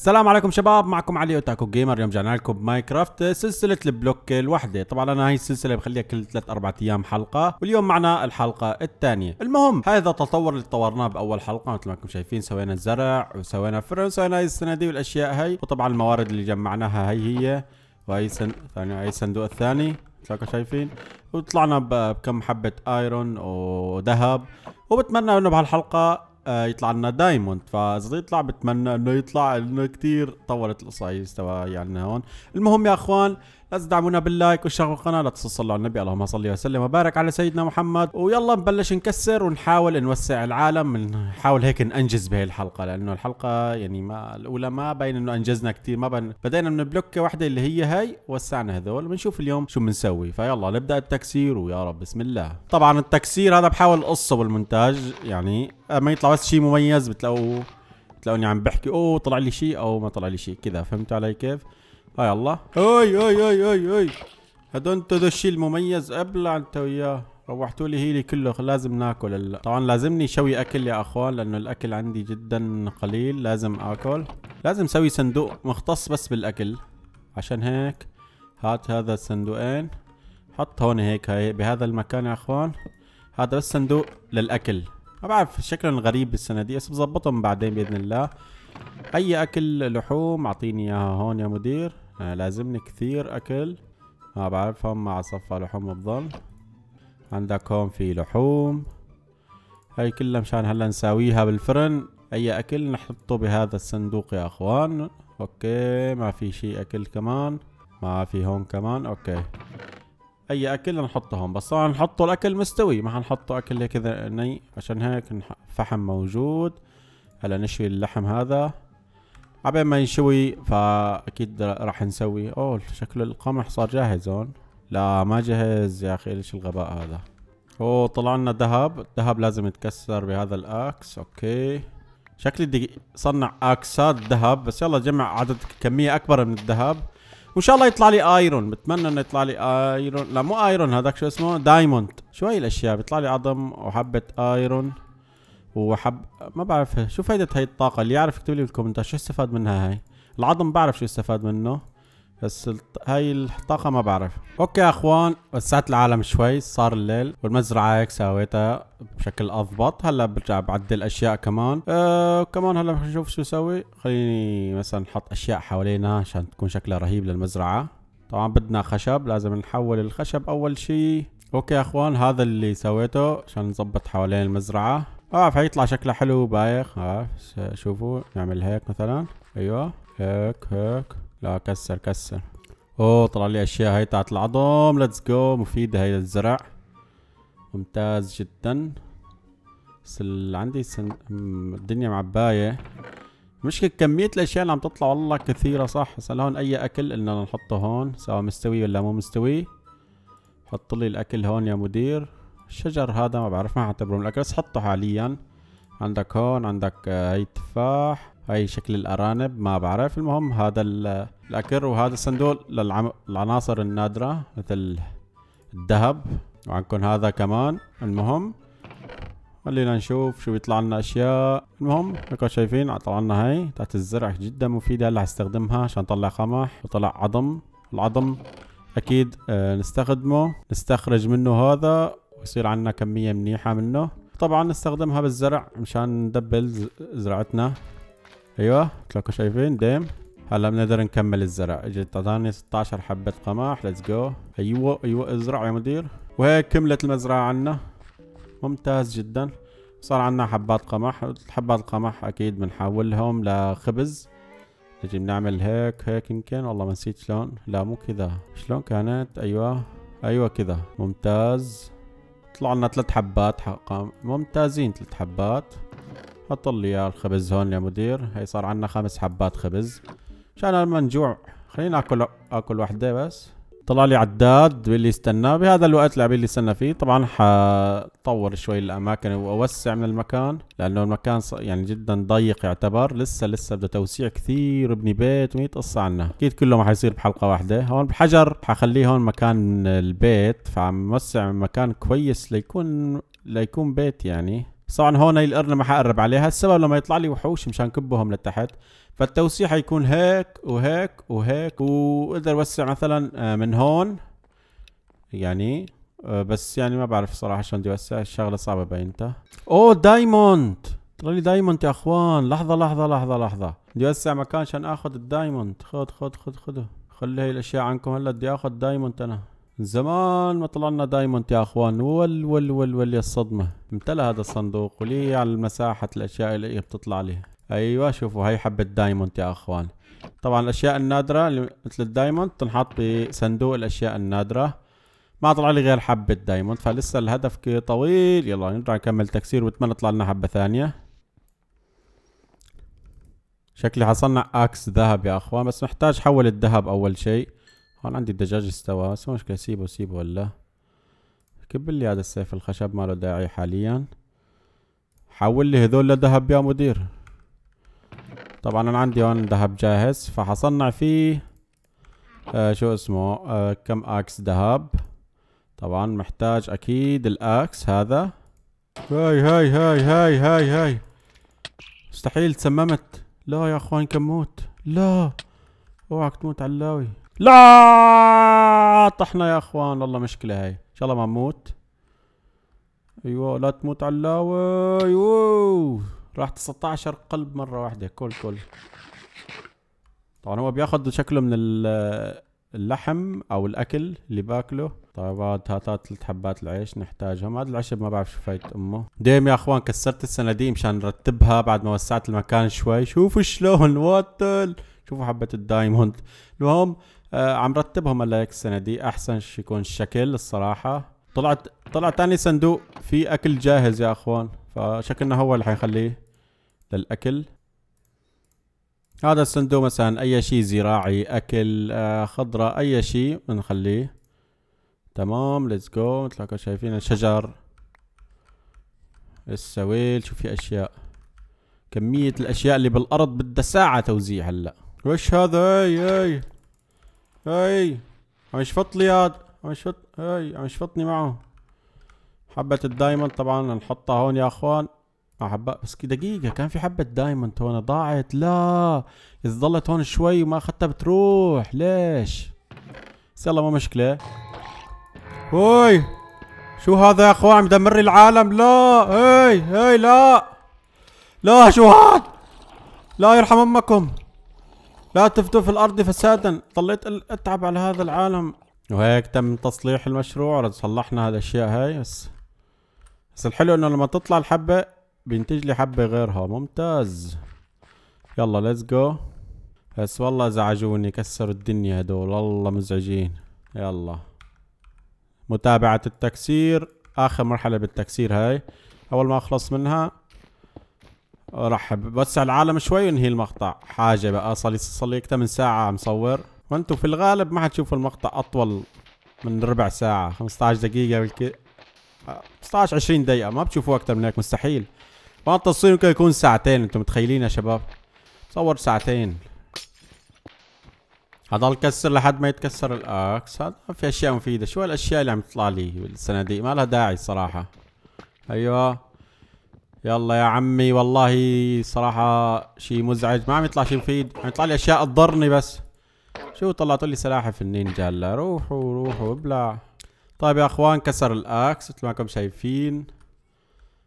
السلام عليكم شباب معكم علي اوتاكو جيمر اليوم رجعنا لكم بماينكرافت سلسله البلوك الوحده طبعا انا هاي السلسله بخليها كل 3 4 ايام حلقه واليوم معنا الحلقه الثانيه المهم هذا التطور اللي طورناه باول حلقه مثل ما انكم شايفين سوينا زرع وسوينا فرن وسوينا هاي الصناديق والاشياء هاي وطبعا الموارد اللي جمعناها هي هي وهي سن... ثاني هاي الصندوق الثاني مثل ما شايفين وطلعنا بكم حبه ايرون وذهب وبتمنى انه بهالحلقه آه، يطلع لنا دايموند فاذا يطلع بتمنى انه يطلع انه كثير طولت القصايص تبعي يعني هون المهم يا اخوان لا تدعمونا باللايك واشتركوا القناه لا تنسوا صلوا على النبي اللهم صل وسلم وبارك على سيدنا محمد ويلا نبلش نكسر ونحاول نوسع العالم نحاول هيك ننجز بهي الحلقه لانه الحلقه يعني ما الاولى ما باين انه انجزنا كثير ما بين بدينا من بلوكه واحده اللي هي هاي وسعنا هذول بنشوف اليوم شو بنسوي فيلا نبدا التكسير ويا رب بسم الله طبعا التكسير هذا بحاول اقصه بالمونتاج يعني ما يطلع بس شيء مميز بتلاقوه بتلاقوني عم بحكي اوه طلع لي شيء او ما طلع لي شيء كذا فهمت علي كيف؟ هاي آه، الله اي اي اي اي اي هذا انتو ذا الشيء المميز ابلع انت وياه روحتوا لي هيلي كله لازم ناكل هلا طبعا لازمني شوي اكل يا اخوان لانه الاكل عندي جدا قليل لازم اكل لازم اسوي صندوق مختص بس بالاكل عشان هيك هات هذا الصندوقين حط هون هيك هي بهذا المكان يا اخوان هذا بس صندوق للاكل ما بعرف شكلهم غريب بالصناديق بس بظبطهم بعدين باذن الله اي اكل لحوم اعطيني اياها هون يا مدير أنا آه، لازمني كثير اكل ما بعرف هم مع صفى لحوم بظل عندك هون في لحوم هاي كلها مشان هلا نساويها بالفرن اي اكل نحطه بهذا الصندوق يا اخوان اوكي ما في شي اكل كمان ما في هون كمان اوكي اي اكل نحطه هون بس طبعا نحطه الاكل مستوي ما حنحطه اكل هيك ني عشان هيك فحم موجود هلا نشوي اللحم هذا عبين ما ينشوي فاكيد راح نسوي اوه شكل القمح صار جاهز هون لا ما جهز يا اخي ليش الغباء هذا اوه طلع لنا ذهب الذهب لازم يتكسر بهذا الاكس اوكي شكلي بدي صنع اكسات ذهب بس يلا جمع عدد كميه اكبر من الذهب وان شاء الله يطلع لي ايرون بتمنى انه يطلع لي ايرون لا مو ايرون هذاك شو اسمه دايموند شوي الاشياء بيطلع لي عظم وحبه ايرون وحب ما بعرف شو فايدة هاي الطاقة اللي يعرف يكتب لي بالكومنتات شو استفاد منها هاي العظم بعرف شو استفاد منه بس هاي الطاقة ما بعرف اوكي يا اخوان وسعت العالم شوي صار الليل والمزرعة هيك سويتها بشكل اضبط هلا برجع بعدل اشياء كمان أه كمان هلا بشوف نشوف شو سوي خليني مثلا نحط اشياء حوالينا عشان تكون شكلها رهيب للمزرعة طبعا بدنا خشب لازم نحول الخشب اول شي اوكي يا اخوان هذا اللي سويته عشان نظبط حوالين المزرعة اه فهيطلع شكله حلو بايخ اه شوفوا نعمل هيك مثلا ايوه هيك هيك لا كسر كسر اوه طلع لي اشياء هاي تاعت العظم ليتس جو مفيدة هاي للزرع ممتاز جدا بس عندي سن... الدنيا معباية مشكلة كمية الأشياء اللي عم تطلع والله كثيرة صح هسا هون أي أكل قلنا نحطه هون سواء مستوي ولا مو مستوي حط لي الأكل هون يا مدير الشجر هذا ما بعرف ما اعتبره من الاكل بس حطه حاليا عندك هون عندك آه، هاي تفاح هاي شكل الارانب ما بعرف المهم هذا الاكر وهذا الصندوق للعناصر النادره مثل الذهب وعندكم هذا كمان المهم خلينا نشوف شو بيطلع لنا اشياء المهم هيك شايفين طلع لنا هاي تحت الزرع جدا مفيده هلا استخدمها عشان طلع قمح وطلع عظم العظم اكيد آه، نستخدمه نستخرج منه هذا ويصير عندنا كمية منيحة منه طبعا نستخدمها بالزرع مشان ندبل زرعتنا ايوه مثلكم شايفين ديم هلا بنقدر نكمل الزرع اجت اعطاني 16 حبة قمح ليتس جو ايوه ايوه ازرع يا مدير وهيك كملت المزرعة عنا ممتاز جدا صار عنا حبات قمح حبات القمح اكيد بنحولهم لخبز نجي بنعمل هيك هيك يمكن والله ما نسيت شلون لا مو كذا شلون كانت ايوه ايوه كذا ممتاز طلع لنا ثلاث حبات حقا ممتازين ثلاث حبات حط لي اياه الخبز هون يا مدير هي صار عندنا خمس حبات خبز عشان لما نجوع خلينا اكل اكل وحده بس طلع لي عداد باللي استنى بهذا الوقت اللي اللي استنى فيه طبعا حطور شوي الاماكن واوسع من المكان لانه المكان يعني جدا ضيق يعتبر لسه لسه بده توسيع كثير ابني بيت و100 قصه عنها اكيد كله ما حيصير بحلقه واحده هون بحجر حخليه هون مكان البيت فعم وسع مكان كويس ليكون ليكون بيت يعني طبعا هون هي القرنه ما حقرب عليها السبب لما يطلع لي وحوش مشان كبهم لتحت فالتوسيع حيكون هيك وهيك وهيك واقدر اوسع مثلا آه، من هون يعني آه، بس يعني ما بعرف صراحه شلون بدي اوسع الشغله صعبه بينتها اوه دايموند طلع لي دايموند يا اخوان لحظه لحظه لحظه لحظه بدي اوسع مكان عشان اخذ الدايموند خذ خذ خذ خذه خلي هي الاشياء عنكم هلا بدي اخذ دايموند انا زمان ما طلعنا دايموند يا اخوان ول ول ول ول الصدمة امتلى هذا الصندوق ولي على المساحة الاشياء اللي هي بتطلع عليها ايوه شوفوا هاي حبة دايموند يا اخوان طبعا الاشياء النادرة مثل الدايموند تنحط بصندوق الاشياء النادرة ما طلع لي غير حبة دايموند فلسه الهدف طويل يلا نرجع نكمل تكسير واتمنى طلع لنا حبة ثانية شكلي حصلنا اكس ذهب يا اخوان بس محتاج حول الذهب اول شيء هون عندي الدجاج استوى بس مشكلة سيبه سيبه ولا كب لي هذا السيف الخشب ماله داعي حاليا حول لي هذول لذهب يا مدير طبعا انا عندي هون ذهب جاهز فحصنع فيه آه شو اسمه آه كم اكس ذهب طبعا محتاج اكيد الاكس هذا هاي هاي هاي هاي هاي هاي مستحيل تسممت لا يا اخوان كموت لا اوعك تموت علاوي لا طحنا يا اخوان والله مشكله هاي ان شاء الله ما نموت ايوه لا تموت على ايوه راح 19 قلب مره واحده كل كل طبعا هو بياخذ شكله من اللحم او الاكل اللي باكله طيب هات هات ثلاث حبات العيش نحتاجهم هذا العشب ما بعرف شو فايت امه ديم يا اخوان كسرت الصناديق مشان نرتبها بعد ما وسعت المكان شوي شوفوا شلون واتل شوفوا حبه الدايموند المهم آه، عم رتبهم هلا هيك السنه دي احسن شي يكون الشكل الصراحه طلعت طلع تاني صندوق في اكل جاهز يا اخوان فشكلنا هو اللي حيخليه للاكل هذا الصندوق مثلا اي شيء زراعي اكل آه خضره اي شيء بنخليه تمام ليتس جو مثل ما شايفين الشجر السويل شو في اشياء كمية الاشياء اللي بالارض بدها ساعة توزيع هلا وش هذا اي اي هاي عم لي هاد عم يشفط هاي عم يشفطني معه حبة الدايموند طبعا نحطها هون يا اخوان حبة بس دقيقة كان في حبة دايموند هون ضاعت لا إذا ضلت هون شوي وما أخذتها بتروح ليش؟ بس يلا مو مشكلة هوي شو هذا يا اخوان عم يدمر لي العالم لا هي هي لا لا شو هاد لا يرحم امكم لا تفتو في الارض فسادا ضليت اتعب على هذا العالم وهيك تم تصليح المشروع صلحنا هالاشياء هاي بس بس الحلو انه لما تطلع الحبة بينتج لي حبة غيرها ممتاز يلا ليتس جو بس والله زعجوني كسروا الدنيا هدول والله مزعجين يلا متابعة التكسير اخر مرحلة بالتكسير هاي اول ما اخلص منها راح بوسع العالم شوي ونهي المقطع حاجه بقى صار لي صار لي اكثر من ساعه مصور وانتم في الغالب ما حتشوفوا المقطع اطول من ربع ساعه 15 دقيقه بالك 15 آه، 20 دقيقه ما بتشوفوه اكثر من هيك مستحيل ما التصوير ممكن يكون ساعتين انتم متخيلين يا شباب صور ساعتين هضل كسر لحد ما يتكسر الاكس هذا في اشياء مفيده شو الاشياء اللي عم تطلع لي بالصناديق ما لها داعي صراحه ايوه يلا يا عمي والله صراحة شيء مزعج ما عم يطلع شيء مفيد عم يطلع لي اشياء تضرني بس شو طلعتوا لي سلاحف النينجا هلا روحوا روحوا ابلع طيب يا اخوان كسر الاكس مثل ما كم شايفين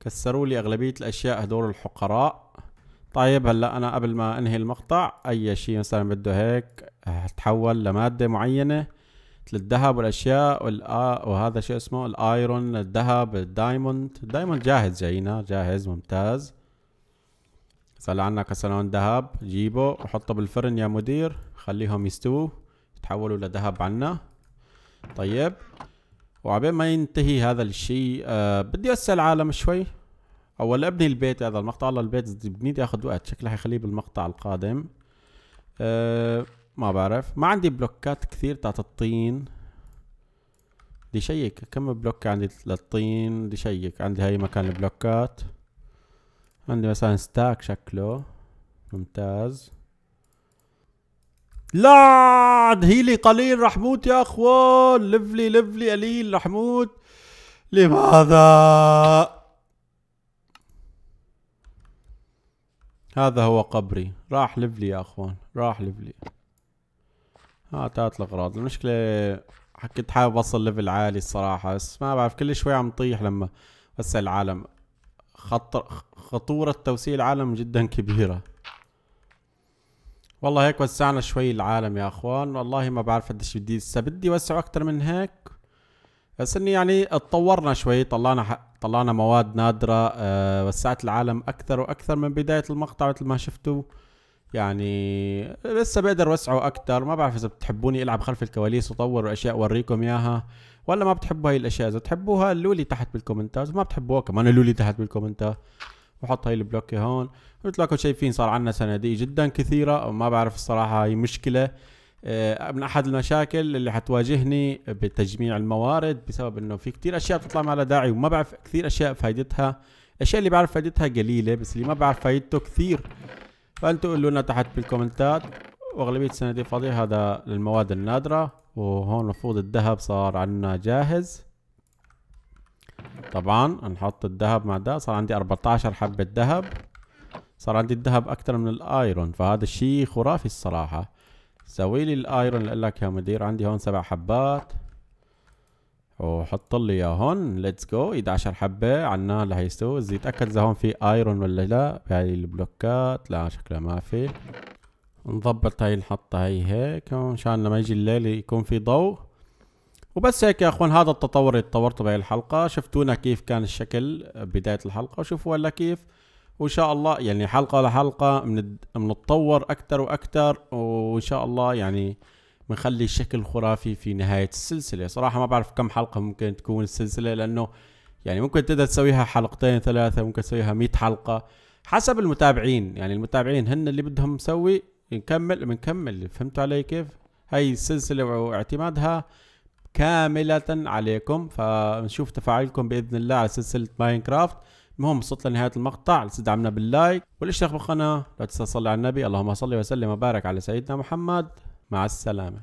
كسروا لي اغلبية الاشياء هدول الحقراء طيب هلا انا قبل ما انهي المقطع اي شيء مثلا بده هيك تحول لمادة معينة للذهب والاشياء وهذا شو اسمه الايرون الذهب الدايموند الدايموند جاهز جاينا جاهز ممتاز صار عنا كسلون ذهب جيبه وحطه بالفرن يا مدير خليهم يستووا يتحولوا لذهب عنا طيب وعبين ما ينتهي هذا الشيء أه بدي اسال العالم شوي اول ابني البيت هذا المقطع الله البيت بنيت ياخذ وقت شكله حيخليه بالمقطع القادم أه ما بعرف ما عندي بلوكات كثير تاعت الطين بدي شيك كم بلوك عندي للطين بدي شيك عندي هاي مكان البلوكات عندي مثلا ستاك شكله ممتاز لا هيلي قليل رح موت يا اخوان لفلي لفلي قليل رح موت لماذا هذا هو قبري راح لفلي يا اخوان راح لفلي هاتات آه، الاغراض المشكلة كنت حابب اوصل ليفل عالي الصراحة بس ما بعرف كل شوي عم طيح لما بس العالم خطر خطورة توسيع العالم جدا كبيرة والله هيك وسعنا شوي العالم يا اخوان والله ما بعرف قديش بدي لسه بدي وسع اكتر من هيك بس اني يعني اتطورنا شوي طلعنا حق طلعنا مواد نادرة أه وسعت العالم اكثر واكثر من بداية المقطع مثل ما شفتوا يعني لسه بقدر وسعه اكتر ما بعرف اذا بتحبوني العب خلف الكواليس وطور اشياء اوريكم اياها ولا ما بتحبوا هاي الاشياء اذا بتحبوها قولوا لي تحت بالكومنتات ما بتحبوها كمان قولوا لي تحت بالكومنتات بحط هاي البلوكة هون مثل ما شايفين صار عندنا صناديق جدا كثيرة ما بعرف الصراحة هي مشكلة آه، من احد المشاكل اللي حتواجهني بتجميع الموارد بسبب انه في كثير اشياء بتطلع ما لها داعي وما بعرف كثير اشياء فايدتها الاشياء اللي بعرف فايدتها قليله بس اللي ما بعرف فايدته كثير فانتوا قولوا لنا تحت بالكومنتات واغلبيه السندي فاضيه فاضي هذا للمواد النادره وهون نفوض الذهب صار عندنا جاهز طبعا نحط الذهب مع ده صار عندي 14 حبه ذهب صار عندي الذهب اكتر من الايرون فهذا الشيء خرافي الصراحه سوي لي الايرون اللي لك يا مدير عندي هون سبع حبات وحط لي اياهن ليتس جو 11 حبه عنا اللي لهيستوي بدي اتاكد اذا هون في ايرون ولا لا بهاي البلوكات لا شكلها ما في نظبط هاي نحطها هي هيك مشان لما يجي الليل يكون في ضوء وبس هيك يا اخوان هذا التطور اللي تطورته بهي الحلقه شفتونا كيف كان الشكل بدايه الحلقه وشوفوا هلا كيف وان شاء الله يعني حلقه لحلقه بنتطور اكثر واكثر وان شاء الله يعني بنخلي شكل خرافي في نهايه السلسله صراحه ما بعرف كم حلقه ممكن تكون السلسله لانه يعني ممكن تقدر تسويها حلقتين ثلاثه ممكن تسويها 100 حلقه حسب المتابعين يعني المتابعين هن اللي بدهم نسوي نكمل بنكمل فهمتوا علي كيف هاي السلسله واعتمادها كاملة عليكم فنشوف تفاعلكم بإذن الله على سلسلة ماينكرافت المهم وصلت لنهاية المقطع لتدعمنا باللايك والاشتراك بالقناة لا تنسى تصلي على النبي اللهم صل وسلم وبارك على سيدنا محمد مع السلامة